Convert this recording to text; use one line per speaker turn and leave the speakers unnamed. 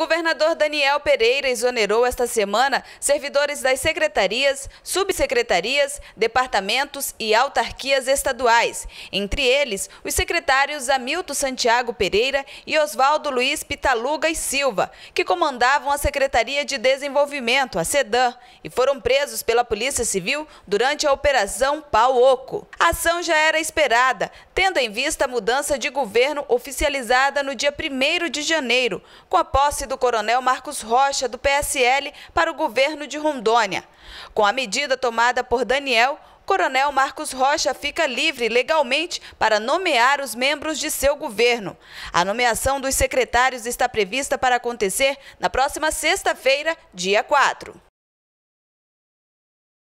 governador Daniel Pereira exonerou esta semana servidores das secretarias, subsecretarias, departamentos e autarquias estaduais, entre eles os secretários Hamilton Santiago Pereira e Oswaldo Luiz Pitaluga e Silva, que comandavam a Secretaria de Desenvolvimento, a SEDAM, e foram presos pela Polícia Civil durante a Operação Pau Oco. A ação já era esperada, tendo em vista a mudança de governo oficializada no dia 1 de janeiro, com a posse do coronel Marcos Rocha, do PSL, para o governo de Rondônia. Com a medida tomada por Daniel, coronel Marcos Rocha fica livre legalmente para nomear os membros de seu governo. A nomeação dos secretários está prevista para acontecer na próxima sexta-feira, dia 4.